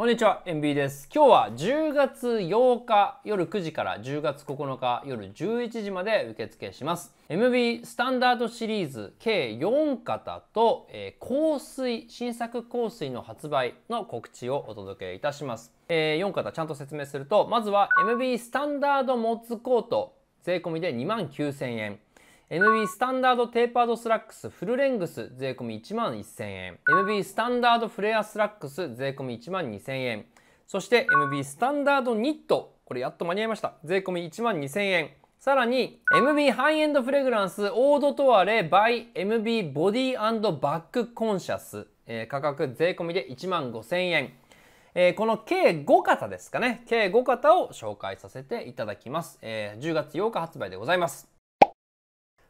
こんにちは、MB です。今日は10月8日夜9時から10月9日夜11時まで受付します。MB スタンダードシリーズ計4型と、えー、香水、新作香水の発売の告知をお届けいたします。えー、4型ちゃんと説明すると、まずは MB スタンダードモッツコート税込みで2万9000円。MB スタンダードテーパードスラックスフルレングス税込1万1000円 MB スタンダードフレアスラックス税込1万2000円そして MB スタンダードニットこれやっと間に合いました税込1万2000円さらに MB ハイエンドフレグランスオードトワレ by MB ボディバックコンシャス、えー、価格税込で1万5000円えー、この計5型ですかね計5型を紹介させていただきます、えー、10月8日発売でございます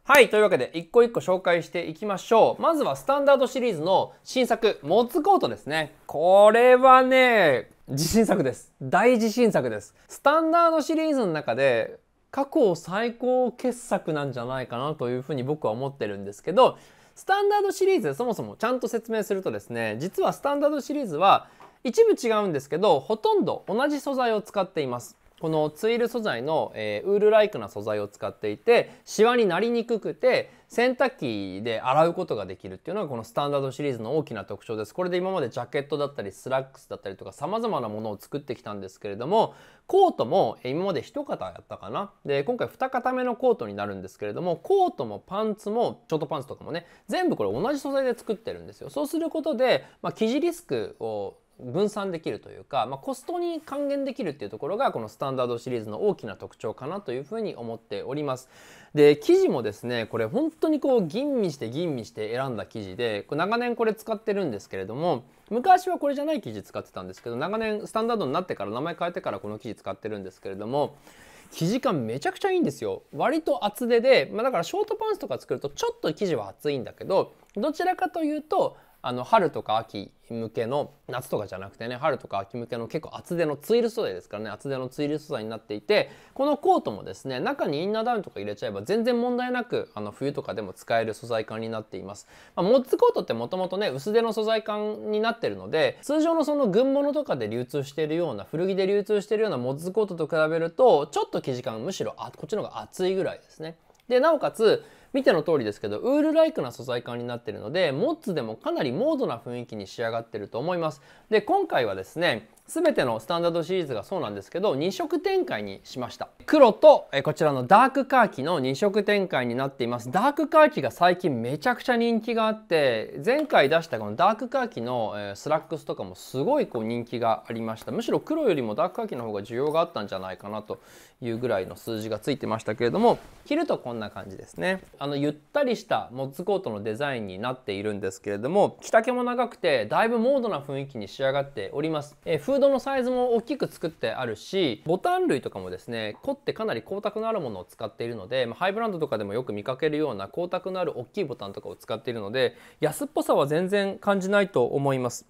はい、というわけで一個一個紹介していきましょう。まずはスタンダードシリーズの新作、モッツコートですね。これはね、自信作です。大自信作です。スタンダードシリーズの中で、過去最高傑作なんじゃないかなというふうに僕は思ってるんですけど、スタンダードシリーズそもそもちゃんと説明するとですね、実はスタンダードシリーズは一部違うんですけど、ほとんど同じ素材を使っています。このツイル素材の、えー、ウールライクな素材を使っていてシワになりにくくて洗濯機で洗うことができるっていうのがこのスタンダードシリーズの大きな特徴ですこれで今までジャケットだったりスラックスだったりとか様々なものを作ってきたんですけれどもコートも今まで一型やったかなで今回二型目のコートになるんですけれどもコートもパンツもショートパンツとかもね全部これ同じ素材で作ってるんですよそうすることで、まあ、生地リスクを分散できるというか、まあ、コストに還元できるっていうところがこのスタンダードシリーズの大きな特徴かなというふうに思っております。で生地もですねこれ本当にこう吟味して吟味して選んだ生地で長年これ使ってるんですけれども昔はこれじゃない生地使ってたんですけど長年スタンダードになってから名前変えてからこの生地使ってるんですけれども生地感めちゃくちゃいいんですよ割と厚手で、まあ、だからショートパンツとか作るとちょっと生地は厚いんだけどどちらかというとあの春とか秋向けの夏とかじゃなくてね春とか秋向けの結構厚手のツイル素材ですからね厚手のツイル素材になっていてこのコートもですね中にインナーダウンとか入れちゃえば全然問題なくあの冬とかでも使える素材感になっています、まあ、モッツコートってもともとね薄手の素材感になってるので通常のその軍物とかで流通しているような古着で流通しているようなモッツコートと比べるとちょっと生地感むしろあこっちの方が厚いぐらいですねでなおかつ見ての通りですけどウールライクな素材感になってるのでモッツでもかなりモードな雰囲気に仕上がってると思いますで今回はですね全てのスタンダードシリーズがそうなんですけど2色展開にしました黒とえこちらのダークカーキの2色展開になっていますダークカーキが最近めちゃくちゃ人気があって前回出したこのダークカーキの、えスラックスとかもすごいこう人気がありましたむしろ黒よりもダークカーキの方が需要があったんじゃないかなというぐらいの数字がついてましたけれども着るとこんな感じですねあのゆったりしたモッズコートのデザインになっているんですけれども着丈も長くてだいぶモードな雰囲気に仕上がっております、えーードのサイズも大きく作ってあるしボタン類とかもですね凝ってかなり光沢のあるものを使っているので、まあ、ハイブランドとかでもよく見かけるような光沢のある大きいボタンとかを使っているので安っぽさは全然感じないと思います。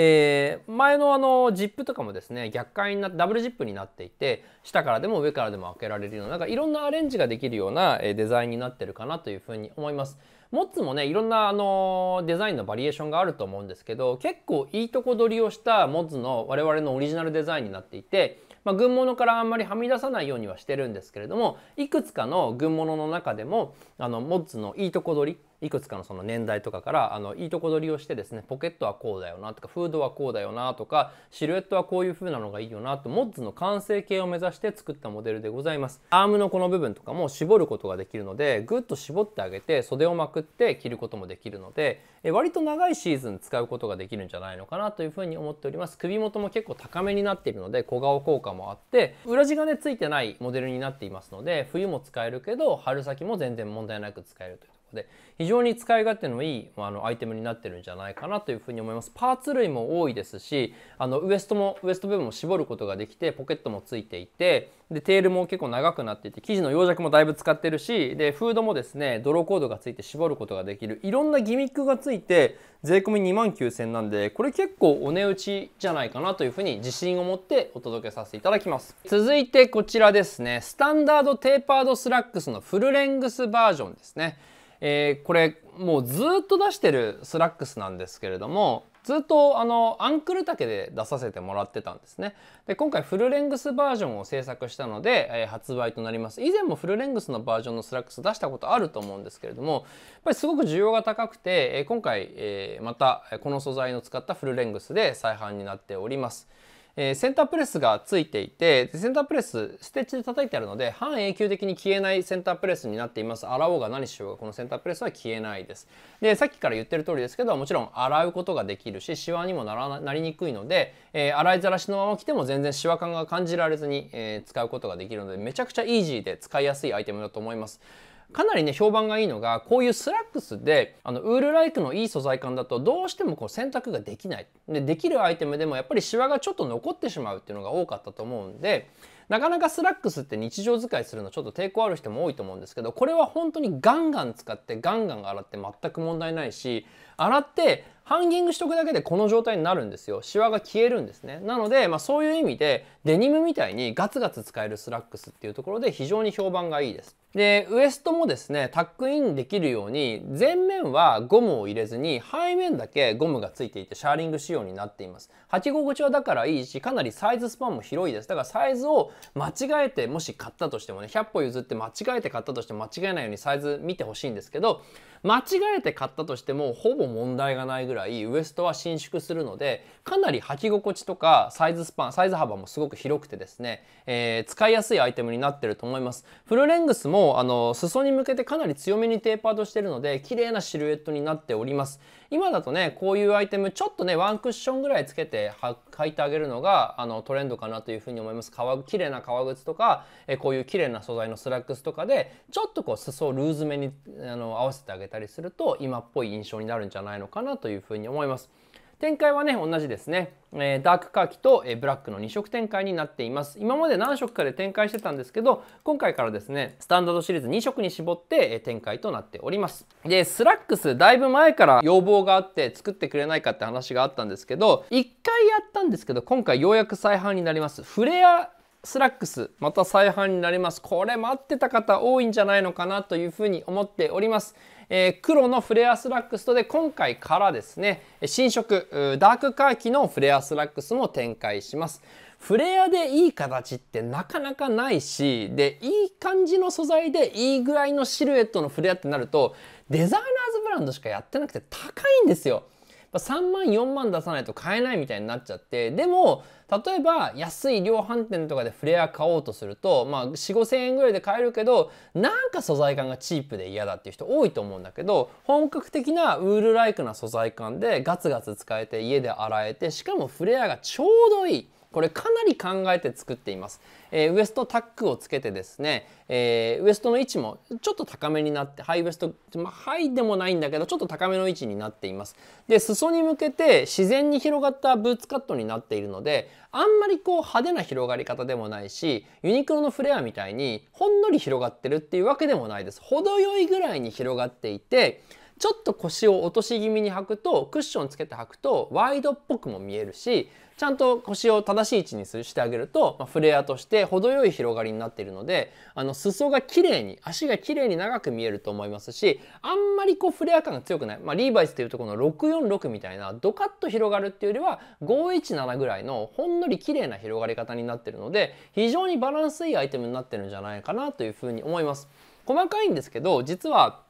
えー、前のあのジップとかもですね逆回になってダブルジップになっていて下からでも上からでも開けられるようななんかいろんなアレンジができるようなデザインになってるかなというふうに思います。モッツもねいろんなあのデザインのバリエーションがあると思うんですけど結構いいとこ取りをしたモッツの我々のオリジナルデザインになっていて、まあ、軍物からあんまりはみ出さないようにはしてるんですけれどもいくつかの群物の中でもあのモッツのいいとこ取りいくつかのその年代とかからあのいいとこ取りをしてですねポケットはこうだよなとかフードはこうだよなとかシルエットはこういう風なのがいいよなとモッズの完成形を目指して作ったモデルでございますアームのこの部分とかも絞ることができるのでぐっと絞ってあげて袖をまくって着ることもできるのでえ割と長いシーズン使うことができるんじゃないのかなという風に思っております首元も結構高めになっているので小顔効果もあって裏地がねついてないモデルになっていますので冬も使えるけど春先も全然問題なく使えるというので非常に使い勝手のいいあのアイテムになってるんじゃないかなというふうに思いますパーツ類も多いですしあのウエストもウエスト部分も絞ることができてポケットもついていてでテールも結構長くなっていて生地の溶着もだいぶ使ってるしでフードもですねドローコードがついて絞ることができるいろんなギミックがついて税込2万9000なんでこれ結構お値打ちじゃないかなというふうに自信を持ってお届けさせていただきます続いてこちらですねスタンダードテーパードスラックスのフルレングスバージョンですねえー、これもうずっと出してるスラックスなんですけれどもずっとあのアンクル丈で出させてもらってたんですねで今回フルレングスバージョンを制作したので、えー、発売となります以前もフルレングスのバージョンのスラックス出したことあると思うんですけれどもやっぱりすごく需要が高くて、え今回、えまたこの素材の使ったフルレングスで再販になっておりますえー、センタープレスがついていてセンタープレスステッチで叩いてあるので半永久的に消えないセンタープレスになっています洗おうが何しようがこのセンタープレスは消えないですでさっきから言ってる通りですけどもちろん洗うことができるしシワにもならなりにくいので、えー、洗いざらしのまま着ても全然シワ感が感じられずに、えー、使うことができるのでめちゃくちゃイージーで使いやすいアイテムだと思いますかなりね評判がいいのがこういうスラックスであのウールライクのいい素材感だとどうしてもこう選択ができないでできるアイテムでもやっぱりシワがちょっと残ってしまうっていうのが多かったと思うんでなかなかスラックスって日常使いするのちょっと抵抗ある人も多いと思うんですけどこれは本当にガンガン使ってガンガン洗って全く問題ないし洗ってハンギングしとくだけでこの状態になるんですよシワが消えるんですねなので、まあ、そういう意味でデニムみたいにガツガツ使えるスラックスっていうところで非常に評判がいいですでウエストもですねタックインできるように前面はゴムを入れずに背面だけゴムがついていてシャーリング仕様になっています履き心地はだからいいしかなりサイズスパンも広いですだからサイズを間違えてもし買ったとしてもね100歩譲って間違えて買ったとして間違えないようにサイズ見てほしいんですけど間違えて買ったとしてもほぼ問題がないぐらいらいウエストは伸縮するのでかなり履き心地とかサイズスパンサイズ幅もすごく広くてですね、えー、使いやすいアイテムになってると思いますフルレングスもあの裾に向けてかなり強めにテーパードしてるので綺麗なシルエットになっております今だとねこういうアイテムちょっとねワンクッションぐらいつけて履いてあげるのがあのトレンドかなというふうに思います革綺麗な革靴とかえこういう綺麗な素材のスラックスとかでちょっとこう裾をルーズめにあの合わせてあげたりすると今っぽい印象になるんじゃないのかなというふうに思います。展開はね、同じですね。えー、ダークカーキと、えー、ブラックの2色展開になっています。今まで何色かで展開してたんですけど、今回からですね、スタンダードシリーズ2色に絞って、えー、展開となっております。で、スラックス、だいぶ前から要望があって作ってくれないかって話があったんですけど、1回やったんですけど、今回ようやく再販になります。フレアスラックスまた再販になりますこれ待ってた方多いんじゃないのかなというふうに思っております、えー、黒のフレアスラックスとで今回からですね新色ダークカーキのフレアスラックスも展開しますフレアでいい形ってなかなかないしでいい感じの素材でいいぐらいのシルエットのフレアってなるとデザイナーズブランドしかやってなくて高いんですよ3万4万出さないと買えないみたいになっちゃってでも例えば安い量販店とかでフレア買おうとすると、まあ、4 5 0 0 0円ぐらいで買えるけどなんか素材感がチープで嫌だっていう人多いと思うんだけど本格的なウールライクな素材感でガツガツ使えて家で洗えてしかもフレアがちょうどいい。これかなり考えて作っています、えー、ウエストタックをつけてですね、えー、ウエストの位置もちょっと高めになってハイウエスト、まあ、ハイでもないんだけどちょっと高めの位置になっていますで裾に向けて自然に広がったブーツカットになっているのであんまりこう派手な広がり方でもないしユニクロのフレアみたいにほんのり広がってるっていうわけでもないです程よいぐらいに広がっていてちょっと腰を落とし気味に履くとクッションつけて履くとワイドっぽくも見えるしちゃんと腰を正しい位置にしてあげると、まあ、フレアとして程よい広がりになっているのであの裾が綺麗に足が綺麗に長く見えると思いますしあんまりこうフレア感が強くない、まあ、リーバイスというとこの646みたいなドカッと広がるっていうよりは517ぐらいのほんのり綺麗な広がり方になっているので非常にバランスいいアイテムになっているんじゃないかなというふうに思います。細かいんですけど実は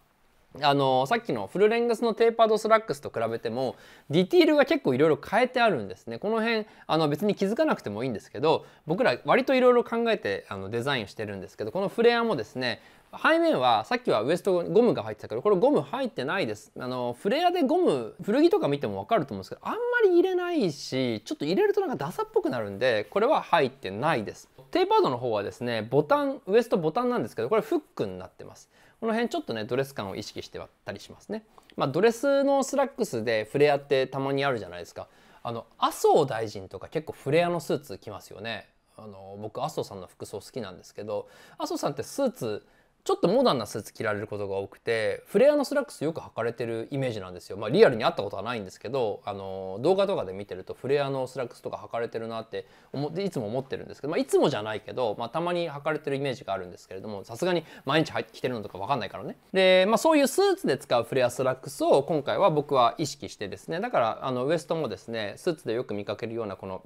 あのさっきのフルレンガスのテーパードスラックスと比べてもディティールが結構いろいろ変えてあるんですねこの辺あの別に気づかなくてもいいんですけど僕ら割といろいろ考えてあのデザインしてるんですけどこのフレアもですね背面はさっきはウエストゴムが入ってたけどこれゴム入ってないですあのフレアでゴム古着とか見ても分かると思うんですけどあんまり入れないしちょっと入れるとなんかダサっぽくなるんでこれは入ってないですテーパードの方はですねボタンウエストボタンなんですけどこれフックになってますこの辺ちょっとねドレス感を意識してはったりしますね。まあ、ドレスのスラックスでフレアってたまにあるじゃないですか。あの麻生大臣とか結構フレアのスーツ着ますよね。あの僕麻生さんの服装好きなんですけど麻生さんってスーツちょっとモダンなスーツ着られることが多くてフレアのスラックスよく履かれてるイメージなんですよ、まあ、リアルに会ったことはないんですけどあの動画とかで見てるとフレアのスラックスとか履かれてるなって思っていつも思ってるんですけど、まあ、いつもじゃないけど、まあ、たまに履かれてるイメージがあるんですけれどもさすがに毎日着てるのとか分かんないからねで、まあ、そういうスーツで使うフレアスラックスを今回は僕は意識してですねだからあのウエストもですねスーツでよく見かけるようなこの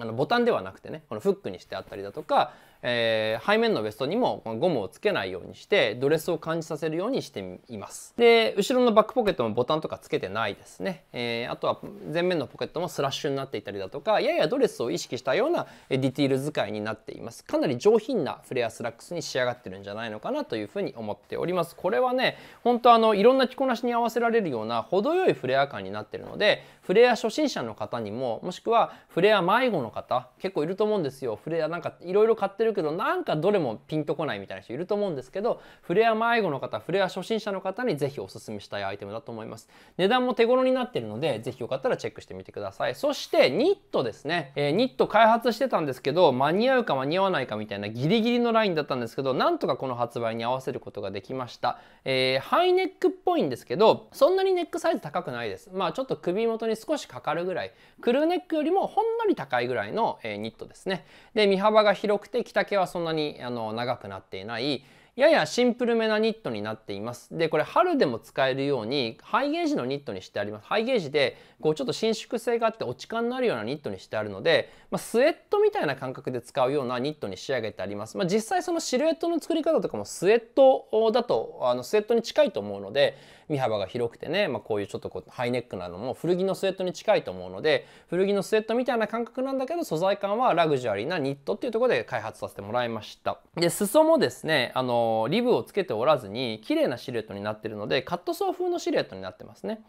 あのボタンではなくてねこのフックにしてあったりだとかえー、背面のベストにもゴムをつけないようにしてドレスを感じさせるようにしていますで後ろのバックポケットもボタンとかつけてないですね、えー、あとは前面のポケットもスラッシュになっていたりだとかややドレスを意識したようなディティール使いになっていますかなり上品なフレアスラックスに仕上がってるんじゃないのかなというふうに思っておりますこれはね本当あのいろんな着こなしに合わせられるような程よいフレア感になってるのでフレア初心者の方にももしくはフレア迷子の方結構いると思うんですよフレアなんかいろ買ってるるけどなんかどれもピンとこないみたいな人いると思うんですけどフレア迷子の方フレア初心者の方にぜひおすすめしたいアイテムだと思います値段も手頃になってるのでぜひよかったらチェックしてみてくださいそしてニットですね、えー、ニット開発してたんですけど間に合うか間に合わないかみたいなギリギリのラインだったんですけどなんとかこの発売に合わせることができました、えー、ハイネックっぽいんですけどそんなにネックサイズ高くないですまあちょっと首元に少しかかるぐらいクルーネックよりもほんのり高いぐらいの、えー、ニットですねで身幅が広くて着丈はそんなにあの長くなっていないややシンプルめなニットになっています。で、これ春でも使えるように、ハイゲージのニットにしてあります。ハイゲージで、こうちょっと伸縮性があって落ち感のあるようなニットにしてあるので、まあ、スウェットみたいな感覚で使うようなニットに仕上げてあります。まあ、実際そのシルエットの作り方とかもスウェットだと、あのスウェットに近いと思うので、身幅が広くてね、まあ、こういうちょっとこうハイネックなのも古着のスウェットに近いと思うので、古着のスウェットみたいな感覚なんだけど、素材感はラグジュアリーなニットっていうところで開発させてもらいました。で、裾もですね、あののリブをつけておらずに綺麗なシルエットになってるのでカットソー風のシルエットになってますね。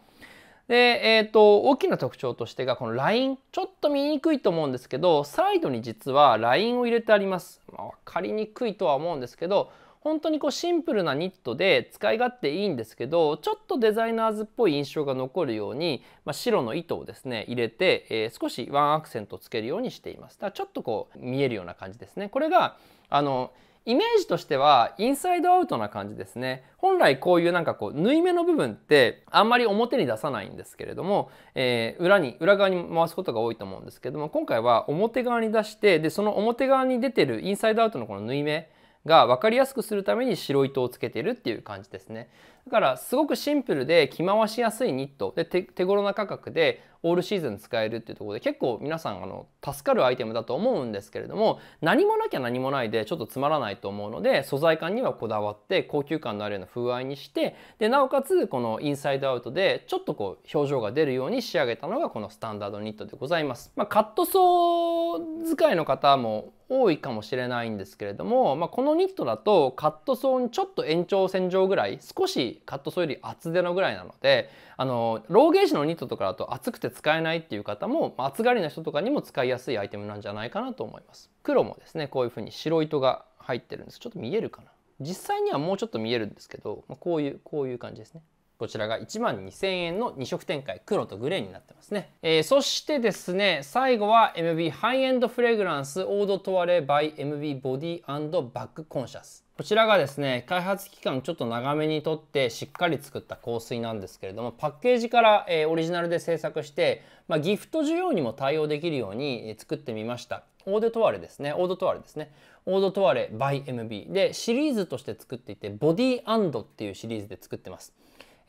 で、えーと、と大きな特徴としてがこのラインちょっと見にくいと思うんですけどサイドに実はラインを入れてあります、まあ、分かりにくいとは思うんですけど本当にこうシンプルなニットで使い勝手いいんですけどちょっとデザイナーズっぽい印象が残るように、まあ、白の糸をですね入れて、えー、少しワンアクセントをつけるようにしていますだからちょっとこう見えるような感じですねこれがあのイメージとしてはインサイドアウトな感じですね本来こういうなんかこう縫い目の部分ってあんまり表に出さないんですけれども、えー、裏に裏側に回すことが多いと思うんですけども今回は表側に出してでその表側に出てるインサイドアウトのこの縫い目が分かりやすくするために白糸をつけてるっていう感じですねだからすごくシンプルで着回しやすいニットで手頃な価格でオールシーズン使えるっていうところで結構皆さんあの助かるアイテムだと思うんですけれども何もなきゃ何もないでちょっとつまらないと思うので素材感にはこだわって高級感のあるような風合いにしてでなおかつこのインサイドアウトでちょっとこう表情が出るように仕上げたのがこのスタンダードニットでございます。まあ、カットソー使いの方も多いかもしれないんですけれども、まあ、このニットだとカットソーにちょっと延長線上ぐらい少しカットソーより厚手のぐらいなのであのローゲージのニットとかだと厚くて使えないっていう方も、まあ、厚刈りの人とかにも使いやすいアイテムなんじゃないかなと思います黒もですねこういう風に白糸が入ってるんですちょっと見えるかな実際にはもうちょっと見えるんですけど、まあ、こういうこういう感じですねこちらが1万2000円の2色展開、黒とグレーになってますね。えー、そしてですね、最後は MB ハイエンドフレグランスオードトワレ by MB ボディバックコンシャス。こちらがですね、開発期間ちょっと長めにとってしっかり作った香水なんですけれども、パッケージから、えー、オリジナルで制作して、まあ、ギフト需要にも対応できるように作ってみました。オーデトワレですね。オードトワレですね。オードトワレ by MB でシリーズとして作っていて、ボディっていうシリーズで作ってます。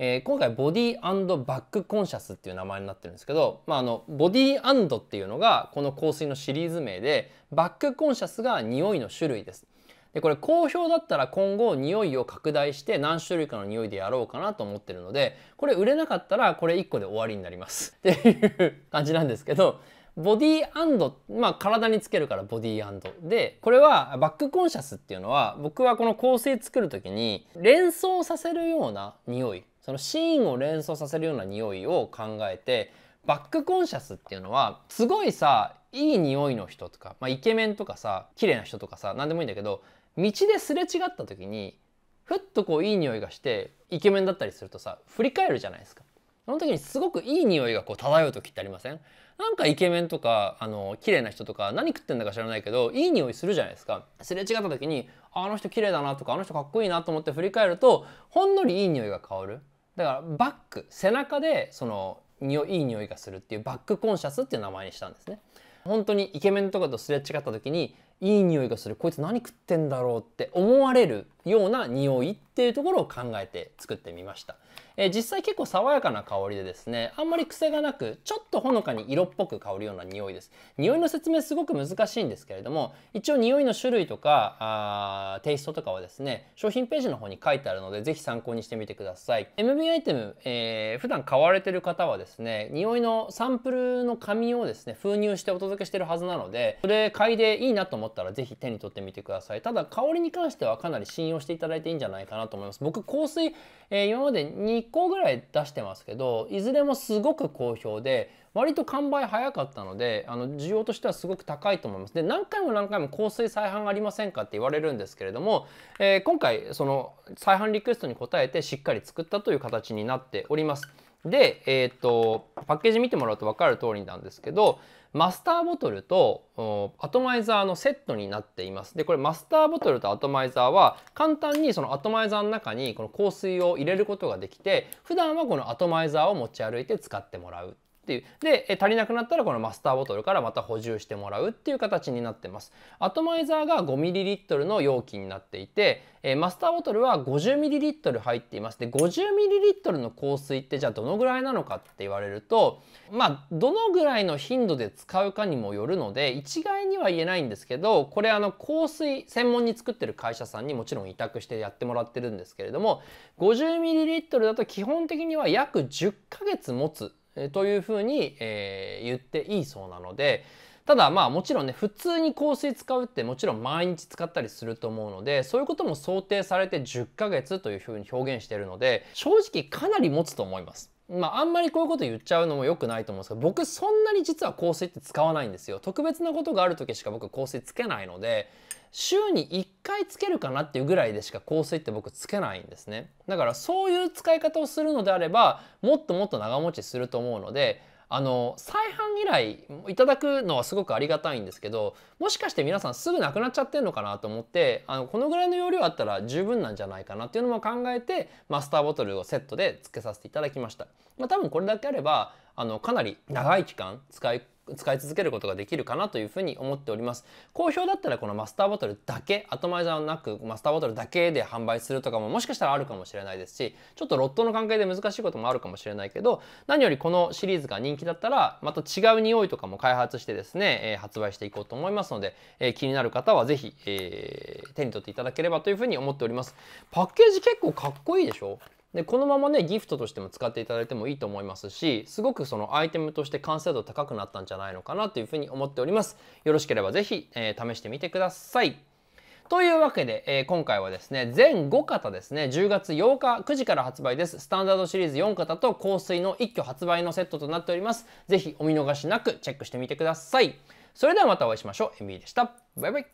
えー、今回ボディバックコンシャスっていう名前になってるんですけど、まあ、あのボディっていうのがこの香水のシリーズ名でバックコンシャスが匂いの種類です。でこれ好評だったら今後匂いを拡大して何種類かの匂いでやろうかなと思ってるのでこれ売れなかったらこれ1個で終わりになります っていう感じなんですけどボディド、まあ体につけるからボディドでこれはバックコンシャスっていうのは僕はこの香水作る時に連想させるような匂いそのシーンを連想させるような匂いを考えてバックコンシャスっていうのはすごいさいい匂いの人とか、まあ、イケメンとかさ綺麗な人とかさ何でもいいんだけど道ですれ違った時にふっとこういい匂いがしてイケメンだったりするとさ振り返るじゃないですか。その時にすごくいい匂いがこう漂う時ってありませんなんかイケメンとかあの綺麗な人とか何食ってんだか知らないけどいい匂いするじゃないですかすれ違った時にあの人綺麗だなとかあの人かっこいいなと思って振り返るとほんのりいい匂いが香るだからバック背中でその匂いいい匂いがするっていうバックコンシャスっていう名前にしたんですね本当にイケメンとかとすれ違った時にいい匂いがするこいつ何食ってんだろうって思われるような匂いっていうところを考えて作ってみました、えー、実際結構爽やかな香りでですねあんまり癖がなくちょっとほのかに色っぽく香るような匂いです匂いの説明すごく難しいんですけれども一応匂いの種類とかあテイストとかはですね商品ページの方に書いてあるので是非参考にしてみてください MB アイテム、えー、普段買われてる方はですね匂いのサンプルの紙をですね封入してお届けしてるはずなのでそれ買いでいいなと思ってったらぜひ手に取ってみてくださいただ香りに関してはかなり信用していただいていいんじゃないかなと思います僕香水、えー、今まで2個ぐらい出してますけどいずれもすごく好評で割と完売早かったのであの需要としてはすごく高いと思いますで何回も何回も香水再販ありませんかって言われるんですけれども、えー、今回その再販リクエストに応えてしっかり作ったという形になっておりますで、えっ、ー、と、パッケージ見てもらうと分かる通りなんですけど、マスターボトルとアトマイザーのセットになっています。で、これマスターボトルとアトマイザーは簡単にそのアトマイザーの中にこの香水を入れることができて、普段はこのアトマイザーを持ち歩いて使ってもらうっていう。で、足りなくなったらこのマスターボトルからまた補充してもらうっていう形になってます。アトマイザーが 5ml の容器になっていて、えマスターボトルは 50ml 入っています。で、50ml の香水ってじゃあどのぐらいなのかって言われると、まあ、どのぐらいの頻度で使うかにもよるので、一概には言えないんですけど、これあの香水専門に作ってる会社さんにもちろん委託してやってもらってるんですけれども、50ml だと基本的には約10ヶ月持つというふうに、え言っていいそうなのでただまあもちろんね普通に香水使うってもちろん毎日使ったりすると思うのでそういうことも想定されて10ヶ月というふうに表現しているので正直かなり持つと思います。まあ、あんまりこういうこと言っちゃうのも良くないと思うんですけど僕そんなに実は香水って使わないんですよ特別なことがある時しか僕香水つけないので週に1回つけるかなっていうぐらいでしか香水って僕つけないんですねだからそういう使い方をするのであればもっともっと長持ちすると思うのであの再販依頼いただくのはすごくありがたいんですけどもしかして皆さんすぐなくなっちゃってるのかなと思ってあのこのぐらいの容量あったら十分なんじゃないかなっていうのも考えてマスターボトルをセットで付けさせていただきました、まあ、多分これだけあればあのかなり長い期間使い使い続けることができるかなというふうに思っております。好評だったらこのマスターボトルだけ、アトマイザーなくマスターボトルだけで販売するとかももしかしたらあるかもしれないですし、ちょっとロットの関係で難しいこともあるかもしれないけど、何よりこのシリーズが人気だったら、また違う匂いとかも開発してですね、えー、発売していこうと思いますので、えー、気になる方はぜひ、えー、手に取っていただければというふうに思っております。パッケージ結構かっこいいでしょでこのままねギフトとしても使っていただいてもいいと思いますしすごくそのアイテムとして完成度高くなったんじゃないのかなというふうに思っておりますよろしければ是非、えー、試してみてくださいというわけで、えー、今回はですね全5型ですね10月8日9時から発売ですスタンダードシリーズ4型と香水の一挙発売のセットとなっております是非お見逃しなくチェックしてみてくださいそれではまたお会いしましょう MB でしたバイバイ